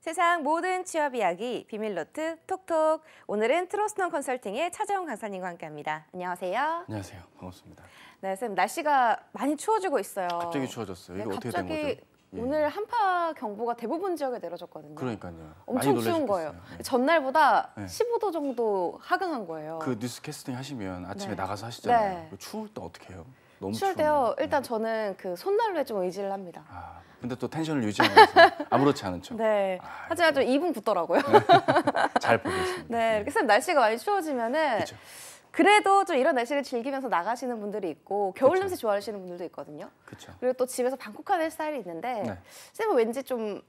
세상 모든 취업 이야기 비밀노트 톡톡. 오늘은 트로스넌 컨설팅의 차재원 강사님과 함께합니다. 안녕하세요. 안녕하세요. 반갑습니다. 네, 쌤 날씨가 많이 추워지고 있어요. 갑자기 추워졌어요. 이게 네, 어떻게 된 거죠? 예. 오늘 한파 경보가 대부분 지역에 내려졌거든요. 그러니까요. 엄청 추운 거예요. 네. 전날보다 네. 15도 정도 하강한 거예요. 그 뉴스 캐스팅 하시면 아침에 네. 나가서 하시잖아요. 네. 추울 때 어떻게 해요? 너무 추울 때요. 일단 네. 저는 그 손난로에 좀 의지를 합니다. 아. 근데 또 텐션을 유지하면서 아무렇지 않은 척. 네. 아, 하지만 좀 입은 붙더라고요잘 네. 보겠습니다. 네. 이렇게 쌤 날씨가 많이 추워지면은 그쵸. 그래도 좀 이런 날씨를 즐기면서 나가시는 분들이 있고 겨울 그쵸. 냄새 좋아하시는 분들도 있거든요. 그쵸. 그리고 또 집에서 방콕하는 스타일이 있는데 네. 쌤은 왠지 좀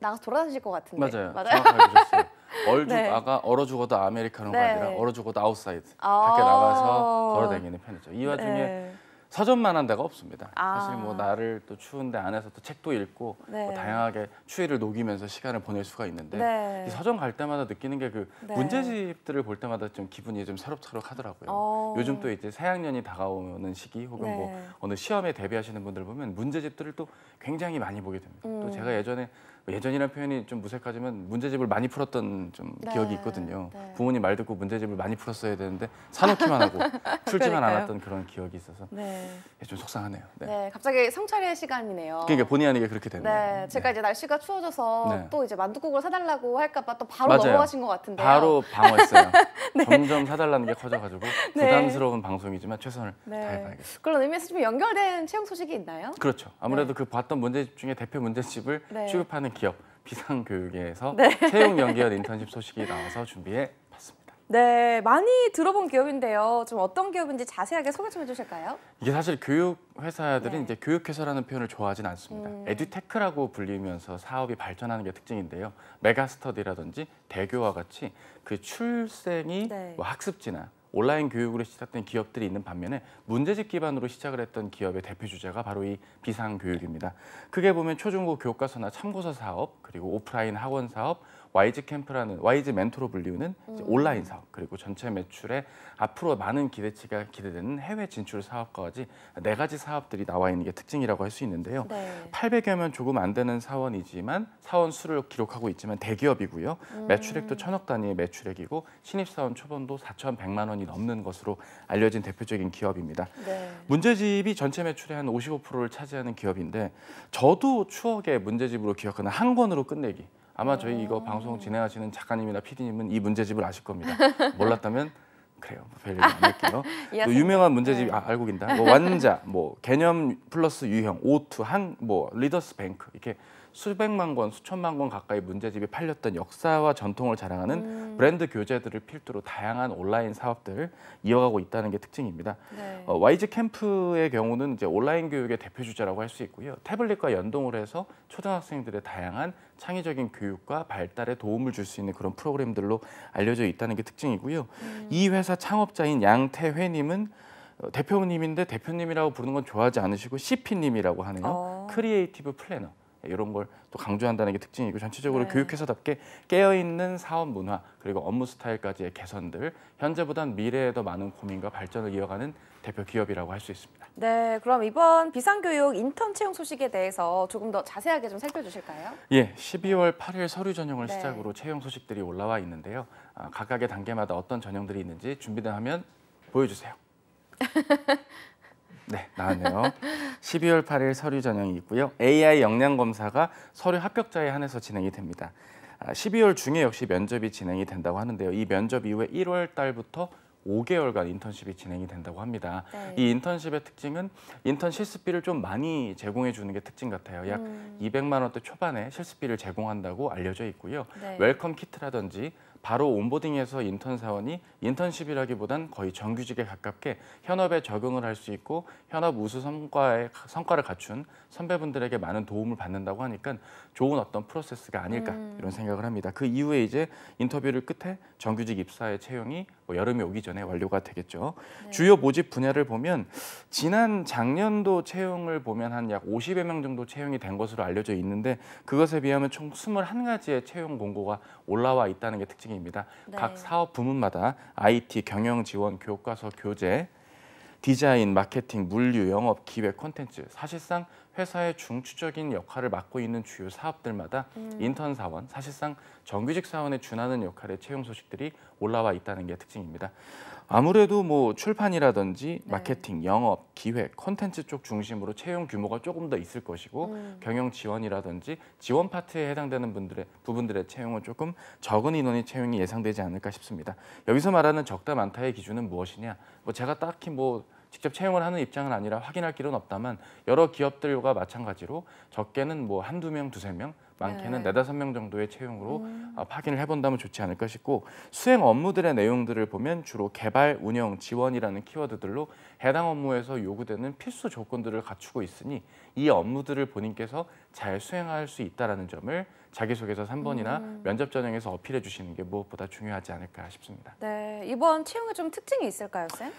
나가서 돌아다니실 것 같은데. 맞아요. 맞아요. 얼죽 네. 아가 얼어 죽어도 아메리카노가 네. 아니라 얼어 죽어도 아웃사이드 아 밖에 나가서 걸어다니는 편이죠. 이 와중에 서점만 한 데가 없습니다. 아. 사실 뭐 나를 또 추운데 안에서 또 책도 읽고 뭐 네. 뭐 다양하게 추위를 녹이면서 시간을 보낼 수가 있는데 네. 서점 갈 때마다 느끼는 게그 네. 문제집들을 볼 때마다 좀 기분이 좀 새록새록 하더라고요. 어. 요즘 또 이제 새학년이 다가오는 시기 혹은 뭐 어느 네. 시험에 대비하시는 분들 보면 문제집들을 또 굉장히 많이 보게 됩니다. 음. 또 제가 예전에 뭐 예전이라는 표현이 좀 무색하지만 문제집을 많이 풀었던 좀 네, 기억이 있거든요. 네. 부모님 말 듣고 문제집을 많이 풀었어야 되는데 사놓기만 하고 풀지만 않았던 그런 기억이 있어서 네. 예, 좀 속상하네요. 네. 네 갑자기 성찰의 시간이네요. 그러니까 본의 아니게 그렇게 됐네요. 네, 네. 제가 이제 날씨가 추워져서 네. 또 이제 만두국을 사달라고 할까봐 또 바로 맞아요. 넘어가신 것 같은데요. 바로 방어했어요. 점점 사달라는 게 커져가지고 부담스러운 방송이지만 최선을 다해봐야겠어요. 그런 의미에서 좀 연결된 채용 소식이 있나요? 그렇죠. 아무래도 그 봤던 문제집 중에 대표 문제집을 취급하는 기업 비상교육에서 네. 채용 연기연 인턴십 소식이 나와서 준비해 봤습니다. 네, 많이 들어본 기업인데요. 좀 어떤 기업인지 자세하게 소개 좀 해주실까요? 이게 사실 교육 회사들은 네. 이제 교육회사라는 표현을 좋아하진 않습니다. 음. 에듀테크라고 불리면서 사업이 발전하는 게 특징인데요. 메가스터디라든지 대교와 같이 그 출생이 네. 뭐 학습지나 온라인 교육으로 시작된 기업들이 있는 반면에 문제집 기반으로 시작을 했던 기업의 대표 주제가 바로 이 비상교육입니다. 크게 보면 초중고 교과서나 참고서 사업, 그리고 오프라인 학원 사업, YG 캠프라는 YG 멘토로 불리우는 음. 온라인 사업 그리고 전체 매출에 앞으로 많은 기대치가 기대되는 해외 진출 사업까지 네 가지 사업들이 나와 있는 게 특징이라고 할 수 있는데요. 네. 800여 명 조금 안 되는 사원이지만 사원 수를 기록하고 있지만 대기업이고요. 음. 매출액도 천억 단위의 매출액이고 신입 사원 초반도 4,100만 원이 넘는 것으로 알려진 대표적인 기업입니다. 네. 문제집이 전체 매출의 한 55%를 차지하는 기업인데 저도 추억의 문제집으로 기억하는 한 권으로 끝내기 아마 저희 이거 방송 진행하시는 작가님이나 PD님은 이 문제집을 아실 겁니다. 몰랐다면 그래요. 뭐 별일 안 할게요. 또 유명한 문제집 네. 아, 알고 긴다. 뭐 완자, 뭐 개념 플러스 유형, 오투, 한뭐 리더스 뱅크 이렇게 수백만 권, 수천만 권 가까이 문제집이 팔렸던 역사와 전통을 자랑하는 음. 브랜드 교재들을 필두로 다양한 온라인 사업들을 이어가고 있다는 게 특징입니다. 네. 어, YG 캠프의 경우는 이제 온라인 교육의 대표 주자라고 할 수 있고요. 태블릿과 연동을 해서 초등학생들의 다양한 창의적인 교육과 발달에 도움을 줄 수 있는 그런 프로그램들로 알려져 있다는 게 특징이고요. 음. 이 회사 창업자인 양태회님은 어, 대표님인데 대표님이라고 부르는 건 좋아하지 않으시고 CP님이라고 하네요. 어. 크리에이티브 플래너. 이런 걸 또 강조한다는 게 특징이고 전체적으로 네. 교육회사답게 깨어있는 사업 문화 그리고 업무 스타일까지의 개선들 현재보단 미래에 더 많은 고민과 발전을 이어가는 대표 기업이라고 할 수 있습니다. 네, 그럼 이번 비상교육 인턴 채용 소식에 대해서 조금 더 자세하게 좀 살펴주실까요? 예, 12월 8일 서류 전형을 네. 시작으로 채용 소식들이 올라와 있는데요. 아, 각각의 단계마다 어떤 전형들이 있는지 준비된 화면 보여주세요. 네, 나왔네요. 12월 8일 서류 전형이 있고요. AI 역량 검사가 서류 합격자에 한해서 진행이 됩니다. 12월 아, 중에 역시 면접이 진행이 된다고 하는데요. 이 면접 이후에 1월 달부터 5개월간 인턴십이 진행이 된다고 합니다. 네. 이 인턴십의 특징은 인턴 실습비를 좀 많이 제공해 주는 게 특징 같아요. 약 음. 200만 원대 초반에 실습비를 제공한다고 알려져 있고요. 네. 웰컴 키트라든지 바로 온보딩에서 인턴 사원이 인턴십이라기보단 거의 정규직에 가깝게 현업에 적응을 할 수 있고 현업 우수 성과에, 성과를 갖춘 선배분들에게 많은 도움을 받는다고 하니까 좋은 어떤 프로세스가 아닐까 음. 이런 생각을 합니다. 그 이후에 이제 인터뷰를 끝에 정규직 입사의 채용이 뭐 여름이 오기 전에 완료가 되겠죠. 네. 주요 모집 분야를 보면 지난 작년도 채용을 보면 한 약 50여 명 정도 채용이 된 것으로 알려져 있는데 그것에 비하면 총 21가지의 채용 공고가 올라와 있다는 게 특징입니다. 네. 각 사업 부문마다 IT, 경영 지원, 교과서 교재, 디자인, 마케팅, 물류, 영업, 기획, 콘텐츠 사실상 회사의 중추적인 역할을 맡고 있는 주요 사업들마다 음. 인턴 사원, 사실상 정규직 사원에 준하는 역할의 채용 소식들이 올라와 있다는 게 특징입니다. 아무래도 뭐 출판이라든지 네. 마케팅, 영업, 기획, 콘텐츠쪽 중심으로 채용 규모가 조금 더 있을 것이고 음. 경영 지원이라든지 지원 파트에 해당되는 분들의 부분들의 채용은 조금 적은 인원이 채용이 예상되지 않을까 싶습니다. 여기서 말하는 적다 많다의 기준은 무엇이냐? 뭐 제가 딱히 뭐 직접 채용을 하는 입장은 아니라 확인할 길은 없다만 여러 기업들과 마찬가지로 적게는 뭐 한두 명, 두세 명 많게는 네. 네다섯 명 정도의 채용으로 음. 어, 확인을 해본다면 좋지 않을까 싶고 수행 업무들의 내용들을 보면 주로 개발, 운영, 지원이라는 키워드들로 해당 업무에서 요구되는 필수 조건들을 갖추고 있으니 이 업무들을 본인께서 잘 수행할 수 있다는 점을 자기소개서 3번이나 음. 면접 전형에서 어필해 주시는 게 무엇보다 중요하지 않을까 싶습니다. 네, 이번 채용에 좀 특징이 있을까요, 쌤?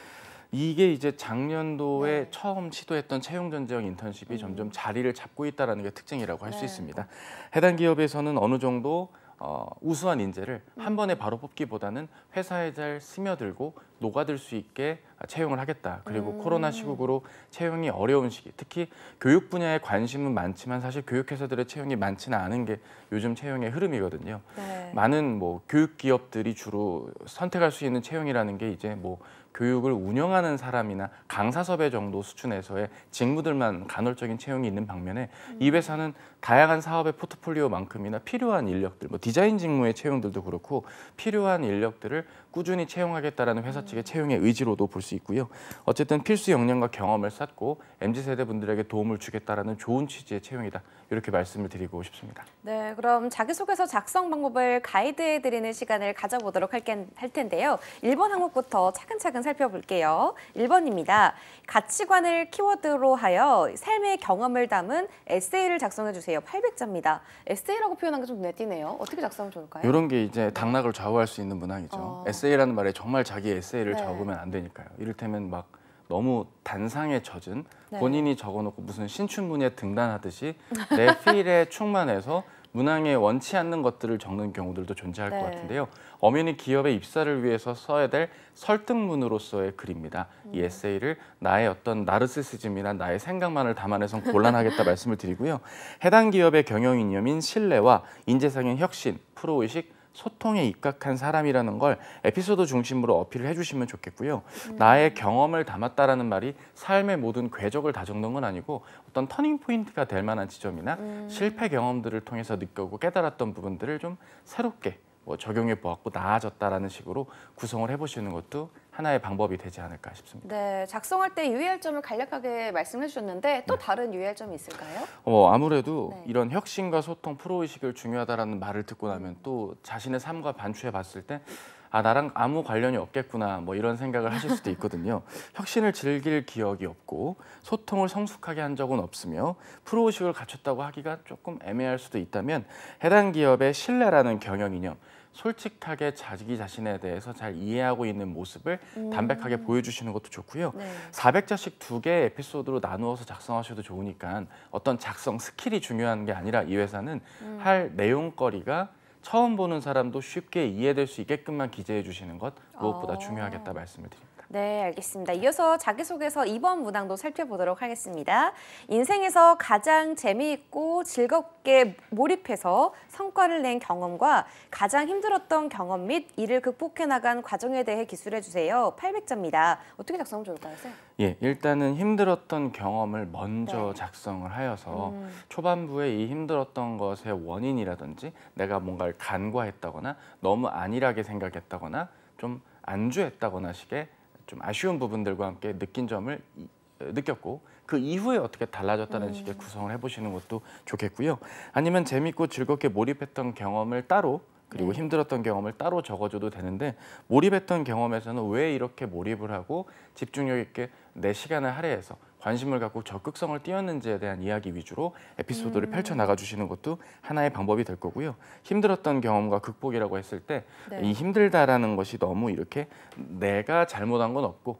이게 이제 작년도에 네. 처음 시도했던 채용전 지역 인턴십이 음. 점점 자리를 잡고 있다는 게 특징이라고 할수 네. 있습니다. 해당 기업에서는 어느 정도 어, 우수한 인재를 음. 한 번에 바로 뽑기보다는 회사에 잘 스며들고 녹아들 수 있게 채용을 하겠다. 그리고 음. 코로나 시국으로 채용이 어려운 시기, 특히 교육 분야에 관심은 많지만 사실 교육회사들의 채용이 많지는 않은 게 요즘 채용의 흐름이거든요. 네. 많은 뭐 교육 기업들이 주로 선택할 수 있는 채용이라는 게 이제 뭐 교육을 운영하는 사람이나 강사섭외 정도 수준에서의 직무들만 간헐적인 채용이 있는 방면에 음. 이 회사는 다양한 사업의 포트폴리오만큼이나 필요한 인력들, 뭐 디자인 직무의 채용들도 그렇고 필요한 인력들을 꾸준히 채용하겠다라는 회사 측의 채용의 의지로도 볼 수 있고요. 어쨌든 필수 역량과 경험을 쌓고 MZ 세대 분들에게 도움을 주겠다라는 좋은 취지의 채용이다. 이렇게 말씀을 드리고 싶습니다. 네, 그럼 자기소개서 작성 방법을 가이드해 드리는 시간을 가져보도록 할, 할 텐데요. 1번 항목부터 차근차근 살펴볼게요. 1번입니다. 가치관을 키워드로 하여 삶의 경험을 담은 에세이를 작성해 주세요. 800자입니다. 에세이라고 표현한 게 좀 눈에 띄네요. 어떻게 작성하면 좋을까요? 이런 게 이제 당락을 좌우할 수 있는 문항이죠. 어... 에세이라는 말에 정말 자기 에세이를 네. 적으면 안 되니까요. 이를테면 막 너무 단상에 젖은 네. 본인이 적어놓고 무슨 신춘문예 등단하듯이 내 필에 충만해서 문항에 원치 않는 것들을 적는 경우들도 존재할 네. 것 같은데요. 엄연히 기업의 입사를 위해서 써야 될 설득문으로서의 글입니다. 음. 이 에세이를 나의 어떤 나르시시즘이나 나의 생각만을 담아내선 곤란하겠다 말씀을 드리고요. 해당 기업의 경영이념인 신뢰와 인재상의 혁신, 프로의식, 소통에 입각한 사람이라는 걸 에피소드 중심으로 어필을 해주시면 좋겠고요. 음. 나의 경험을 담았다라는 말이 삶의 모든 궤적을 다 적는 건 아니고 어떤 터닝 포인트가 될 만한 지점이나 음. 실패 경험들을 통해서 느꼈고 깨달았던 부분들을 좀 새롭게 뭐 적용해 보았고 나아졌다라는 식으로 구성을 해보시는 것도 하나의 방법이 되지 않을까 싶습니다. 네, 작성할 때 유의할 점을 간략하게 말씀해 주셨는데 또 네. 다른 유의할 점이 있을까요? 어, 아무래도 네. 이런 혁신과 소통, 프로의식을 중요하다라는 말을 듣고 음. 나면 또 자신의 삶과 반추해 봤을 때 아, 나랑 아무 관련이 없겠구나 뭐 이런 생각을 하실 수도 있거든요. 혁신을 즐길 기억이 없고 소통을 성숙하게 한 적은 없으며 프로의식을 갖췄다고 하기가 조금 애매할 수도 있다면 해당 기업의 신뢰라는 경영 이념 솔직하게 자기 자신에 대해서 잘 이해하고 있는 모습을 음. 담백하게 보여주시는 것도 좋고요. 네. 400자씩 두 개의 에피소드로 나누어서 작성하셔도 좋으니까 어떤 작성 스킬이 중요한 게 아니라 이 회사는 음. 할 내용거리가 처음 보는 사람도 쉽게 이해될 수 있게끔만 기재해 주시는 것 아. 무엇보다 어. 중요하겠다 말씀을 드립니다. 네, 알겠습니다. 이어서 자기소개서 이번 문항도 살펴보도록 하겠습니다. 인생에서 가장 재미있고 즐겁게 몰입해서 성과를 낸 경험과 가장 힘들었던 경험 및 이를 극복해 나간 과정에 대해 기술해 주세요. 800점입니다. 어떻게 작성하면 좋을까요? 예, 일단은 힘들었던 경험을 먼저 네. 작성을 하여서 음. 초반부에 이 힘들었던 것의 원인이라든지 내가 뭔가를 간과했다거나 너무 안일하게 생각했다거나 좀 안주했다거나 식의 좀 아쉬운 부분들과 함께 느낀 점을 어, 느꼈고 그 이후에 어떻게 달라졌다는 네. 식의 구성을 해보시는 것도 좋겠고요. 아니면 재밌고 즐겁게 몰입했던 경험을 따로 그리고 네. 힘들었던 경험을 따로 적어줘도 되는데 몰입했던 경험에서는 왜 이렇게 몰입을 하고 집중력 있게 내 시간을 할애해서 관심을 갖고 적극성을 띄웠는지에 대한 이야기 위주로 에피소드를 음. 펼쳐 나가 주시는 것도 하나의 방법이 될 거고요. 힘들었던 경험과 극복이라고 했을 때이 네. 힘들다라는 것이 너무 이렇게 내가 잘못한 건 없고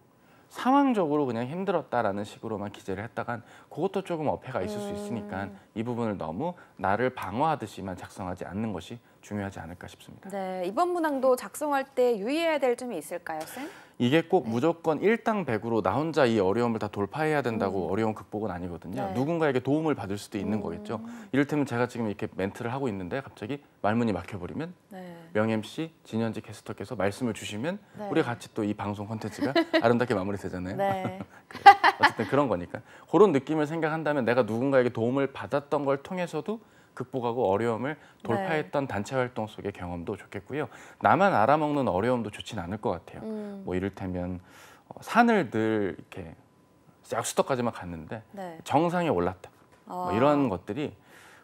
상황적으로 그냥 힘들었다라는 식으로만 기재를 했다간 그것도 조금 어폐가 있을 음. 수 있으니까 음. 이 부분을 너무 나를 방어하듯이만 작성하지 않는 것이 중요하지 않을까 싶습니다. 네, 이번 문항도 작성할 때 유의해야 될 점이 있을까요, 쌤? 이게 꼭 네. 무조건 일당백으로나 혼자 이 어려움을 다 돌파해야 된다고 음. 어려운 극복은 아니거든요. 네. 누군가에게 도움을 받을 수도 있는 음. 거겠죠. 이를테면 제가 지금 이렇게 멘트를 하고 있는데 갑자기 말문이 막혀버리면 네. 명 MC, 진현지 캐스터께서 말씀을 주시면 네. 우리 같이 또 이 방송 콘텐츠가 아름답게 마무리되잖아요. 네. 어쨌든 그런 거니까. 그런 느낌을 생각한다면 내가 누군가에게 도움을 받았던 걸 통해서도 극복하고 어려움을 돌파했던 네. 단체 활동 속의 경험도 좋겠고요. 나만 알아먹는 어려움도 좋진 않을 것 같아요. 음. 뭐 이를테면 어, 산을 늘 이렇게 약수터까지만 갔는데 네. 정상에 올랐다. 아. 뭐 이런 것들이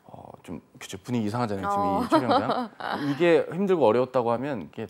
어, 좀 그쵸 분위기 이상하잖아요. 지금 어. 이 촬영장 이게 힘들고 어려웠다고 하면 이게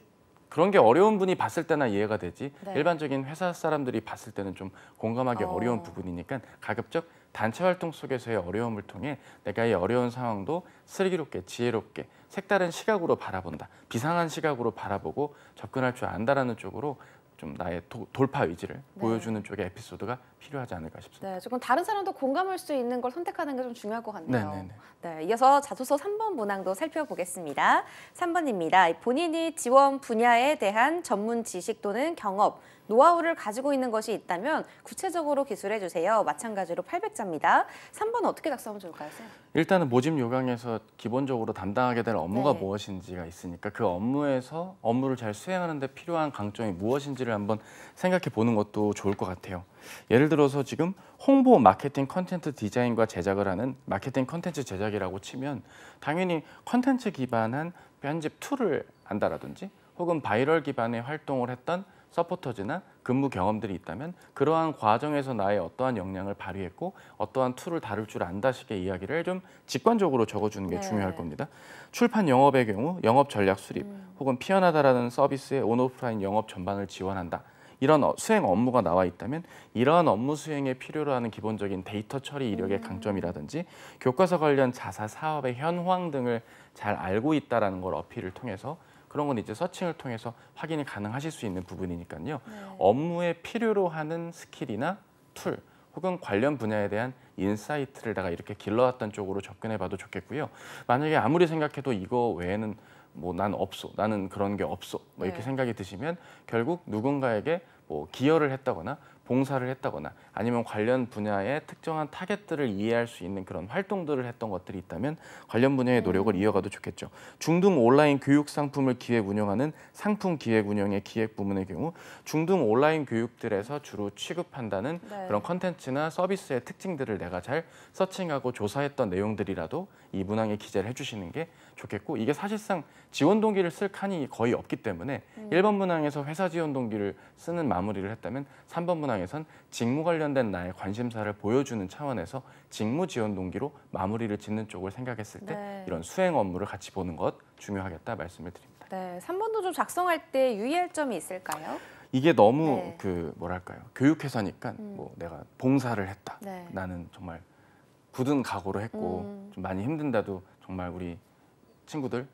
그런 게 어려운 분이 봤을 때나 이해가 되지 네. 일반적인 회사 사람들이 봤을 때는 좀 공감하기 어. 어려운 부분이니까 가급적 단체 활동 속에서의 어려움을 통해 내가 이 어려운 상황도 슬기롭게 지혜롭게 색다른 시각으로 바라본다. 비상한 시각으로 바라보고 접근할 줄 안다라는 쪽으로 좀 나의 도, 돌파 의지를 네. 보여주는 쪽의 에피소드가 필요하지 않을까 싶습니다. 네, 조금 다른 사람도 공감할 수 있는 걸 선택하는 게 좀 중요할 것 같네요. 네네네. 네, 이어서 자소서 3번 문항도 살펴보겠습니다. 3번입니다. 본인이 지원 분야에 대한 전문 지식 또는 경험 노하우를 가지고 있는 것이 있다면 구체적으로 기술해 주세요. 마찬가지로 800자입니다. 3번 어떻게 작성하면 좋을까요? 쌤? 일단은 모집 요강에서 기본적으로 담당하게 될 업무가 네. 무엇인지가 있으니까 그 업무에서 업무를 잘 수행하는 데 필요한 강점이 무엇인지를 한번 생각해 보는 것도 좋을 것 같아요. 예를 들어서 지금 홍보 마케팅 컨텐츠 디자인과 제작을 하는 마케팅 컨텐츠 제작이라고 치면 당연히 컨텐츠 기반한 편집 툴을 안다라든지 혹은 바이럴 기반의 활동을 했던 서포터즈나 근무 경험들이 있다면 그러한 과정에서 나의 어떠한 역량을 발휘했고 어떠한 툴을 다룰 줄안다시의 이야기를 좀 직관적으로 적어주는 게 네. 중요할 겁니다. 출판 영업의 경우 영업 전략 수립 음. 혹은 피어나다라는 서비스의 온오프라인 영업 전반을 지원한다. 이런 어, 수행 업무가 나와 있다면 이러한 업무 수행에 필요로 하는 기본적인 데이터 처리 이력의 음. 강점이라든지 교과서 관련 자사 사업의 현황 등을 잘 알고 있다라는 걸 어필을 통해서 그런 건 이제 서칭을 통해서 확인이 가능하실 수 있는 부분이니까요. 네. 업무에 필요로 하는 스킬이나 툴 혹은 관련 분야에 대한 인사이트를 다가 이렇게 길러왔던 쪽으로 접근해 봐도 좋겠고요. 만약에 아무리 생각해도 이거 외에는 뭐 난 없어, 나는 그런 게 없어 뭐 이렇게 네. 생각이 드시면 결국 누군가에게 뭐 기여를 했다거나 봉사를 했다거나 아니면 관련 분야의 특정한 타겟들을 이해할 수 있는 그런 활동들을 했던 것들이 있다면 관련 분야의 음. 노력을 음. 이어가도 좋겠죠. 중등 온라인 교육 상품을 기획 운영하는 상품 기획 운영의 기획 부문의 경우 중등 온라인 교육들에서 주로 취급한다는 네. 그런 컨텐츠나 서비스의 특징들을 내가 잘 서칭하고 조사했던 내용들이라도 이 문항에 기재를 해주시는 게 좋겠고 이게 사실상 지원 동기를 쓸 칸이 거의 없기 때문에 음. 1번 문항에서 회사 지원 동기를 쓰는 마무리를 했다면 3번 문항 상황에선 직무 관련된 나의 관심사를 보여주는 차원에서 직무 지원 동기로 마무리를 짓는 쪽을 생각했을 때 네. 이런 수행 업무를 같이 보는 것 중요하겠다 말씀을 드립니다. 네, 3번도 좀 작성할 때 유의할 점이 있을까요? 이게 너무 네. 그 뭐랄까요 교육회사니까 음. 뭐 내가 봉사를 했다 네. 나는 정말 굳은 각오로 했고 음. 좀 많이 힘든데도 정말 우리 친구들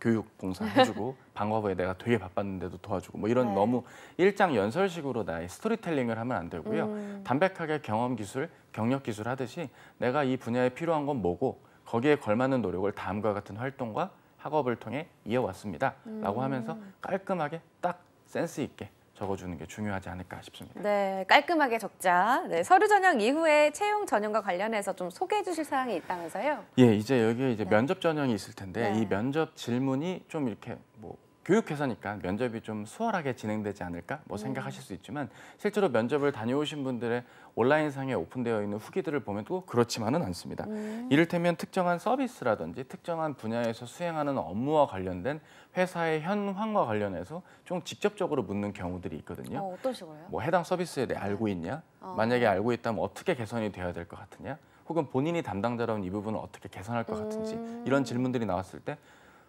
교육 봉사 해주고 방과후에 내가 되게 바빴는데도 도와주고 뭐 이런 네. 너무 일장 연설식으로 나의 스토리텔링을 하면 안 되고요. 음. 담백하게 경험 기술, 경력 기술 하듯이 내가 이 분야에 필요한 건 뭐고 거기에 걸맞는 노력을 다음과 같은 활동과 학업을 통해 이어왔습니다. 음. 라고 하면서 음. 깔끔하게 딱 센스 있게 적어주는 게 중요하지 않을까 싶습니다. 네, 깔끔하게 적자. 네, 서류 전형 이후에 채용 전형과 관련해서 좀 소개해 주실 사항이 있다면서요? 예, 이제 여기에 이제 네. 면접 전형이 있을 텐데 네. 이 면접 질문이 좀 이렇게 뭐 교육해서니까 면접이 좀 수월하게 진행되지 않을까 뭐 음. 생각하실 수 있지만 실제로 면접을 다녀오신 분들의 온라인상에 오픈되어 있는 후기들을 보면 또 그렇지만은 않습니다. 음. 이를테면 특정한 서비스라든지 특정한 분야에서 수행하는 업무와 관련된 회사의 현황과 관련해서 좀 직접적으로 묻는 경우들이 있거든요. 어, 어떤 식으로요? 뭐 해당 서비스에 대해 알고 네. 있냐? 어. 만약에 알고 있다면 어떻게 개선이 되어야 될 것 같으냐? 혹은 본인이 담당자라면 이 부분을 어떻게 개선할 것 같은지 음. 이런 질문들이 나왔을 때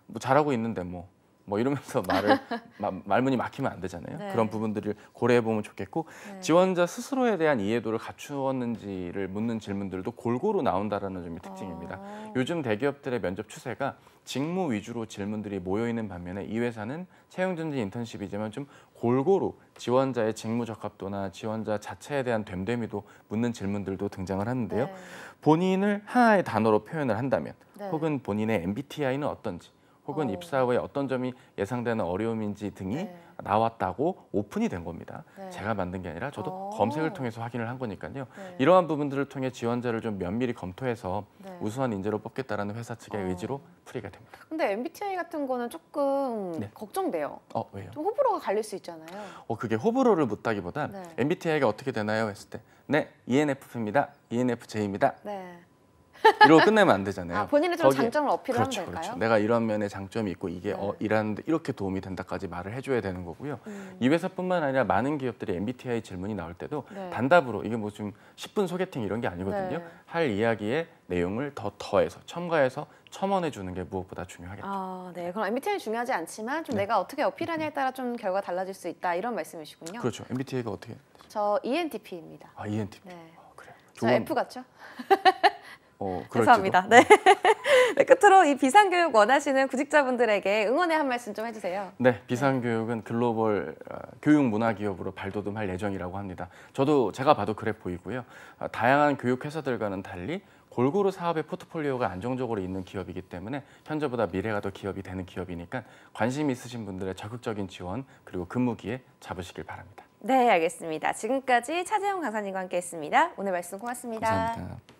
뭐 잘하고 있는데 뭐뭐 이러면서 말을 마, 말문이 막히면 안 되잖아요. 네. 그런 부분들을 고려해 보면 좋겠고 네. 지원자 스스로에 대한 이해도를 갖추었는지를 묻는 질문들도 골고루 나온다라는 점이 특징입니다. 아. 요즘 대기업들의 면접 추세가 직무 위주로 질문들이 모여 있는 반면에 이 회사는 채용전지 인턴십이지만 좀 골고루 지원자의 직무 적합도나 지원자 자체에 대한 됨됨이도 묻는 질문들도 등장을 하는데요. 네. 본인을 하나의 단어로 표현을 한다면 네. 혹은 본인의 MBTI는 어떤지 혹은 어. 입사 후에 어떤 점이 예상되는 어려움인지 등이 네. 나왔다고 오픈이 된 겁니다. 네. 제가 만든 게 아니라 저도 어. 검색을 통해서 확인을 한 거니까요. 네. 이러한 부분들을 통해 지원자를 좀 면밀히 검토해서 네. 우수한 인재로 뽑겠다는 회사 측의 어. 의지로 풀이가 됩니다. 근데 MBTI 같은 거는 조금 네. 걱정돼요. 어, 왜요? 좀 호불호가 갈릴 수 있잖아요. 어, 그게 호불호를 묻다기보단 다 네. MBTI가 어떻게 되나요? 했을 때 네, ENFP입니다. ENFJ입니다. 네. 이러고 끝내면 안 되잖아요. 아, 본인의 좀 거기에, 장점을 어필하면 그렇죠, 될까요? 그렇죠. 내가 이런 면에 장점이 있고 이게 네. 어, 일하데 이렇게 도움이 된다까지 말을 해줘야 되는 거고요. 음. 이 회사뿐만 아니라 많은 기업들이 MBTI 질문이 나올 때도 네. 단답으로 이게 뭐 좀 10분 소개팅 이런 게 아니거든요. 네. 할 이야기에 내용을 더 더해서 첨가해서 첨언해 주는 게 무엇보다 중요하겠죠. 아, 네. 그럼 m b t i 중요하지 않지만 좀 네. 내가 어떻게 어필하냐에 따라 좀 결과 달라질 수 있다 이런 말씀이시군요. 그렇죠. MBTI가 어떻게? 되죠? 저 ENTP입니다. 아, ENTP. 네. 어, 그래저 F 같죠? 어, 죄송합니다. 어. 네. 네. 끝으로 이 비상교육 원하시는 구직자분들에게 응원의 한 말씀 좀 해주세요. 네, 비상교육은 글로벌 아, 교육 문화 기업으로 발돋움할 예정이라고 합니다. 저도 제가 봐도 그래 보이고요. 아, 다양한 교육 회사들과는 달리 골고루 사업의 포트폴리오가 안정적으로 있는 기업이기 때문에 현재보다 미래가 더 기업이 되는 기업이니까 관심 있으신 분들의 적극적인 지원 그리고 근무기에 잡으시길 바랍니다. 네, 알겠습니다. 지금까지 차재영 강사님과 함께했습니다. 오늘 말씀 고맙습니다 감사합니다.